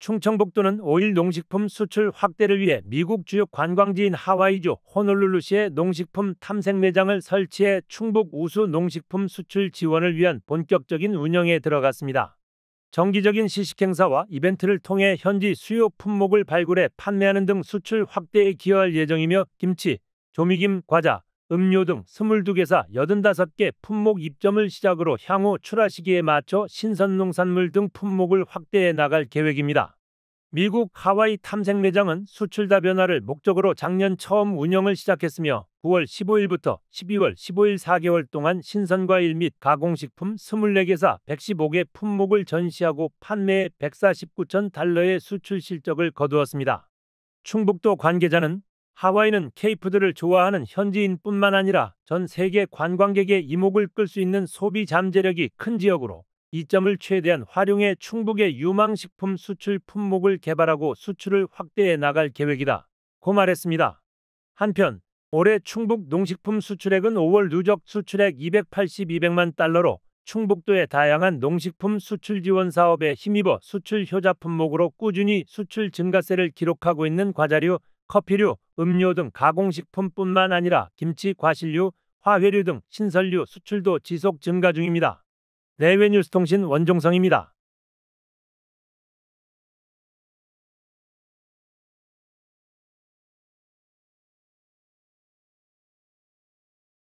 충청북도는 5일 농식품 수출 확대를 위해 미국 주요 관광지인 하와이주 호놀룰루시에 농식품 탐색 매장을 설치해 충북 우수 농식품 수출 지원을 위한 본격적인 운영에 들어갔습니다. 정기적인 시식 행사와 이벤트를 통해 현지 수요 품목을 발굴해 판매하는 등 수출 확대에 기여할 예정이며 김치, 조미김, 과자, 음료 등 22개사 85개 품목 입점을 시작으로 향후 출하 시기에 맞춰 신선 농산물 등 품목을 확대해 나갈 계획입니다. 미국 하와이 탐색 매장은 수출 다변화를 목적으로 작년 처음 운영을 시작했으며 9월 15일부터 12월 15일 4개월 동안 신선과일 및 가공식품 24개사 115개 품목을 전시하고 판매해 149천 달러의 수출 실적을 거두었습니다. 충북도 관계자는 하와이는 케이프들을 좋아하는 현지인뿐만 아니라 전 세계 관광객의 이목을 끌 수 있는 소비 잠재력이 큰 지역으로 이 점을 최대한 활용해 충북의 유망식품 수출 품목을 개발하고 수출을 확대해 나갈 계획이다. 고 말했습니다. 한편 올해 충북 농식품 수출액은 5월 누적 수출액 282백만 달러로 충북도의 다양한 농식품 수출 지원 사업에 힘입어 수출 효자 품목으로 꾸준히 수출 증가세를 기록하고 있는 과자류 커피류, 음료 등 가공식품뿐만 아니라 김치, 과실류, 화훼류 등 신선류 수출도 지속 증가 중입니다. 내외뉴스통신 원종성입니다.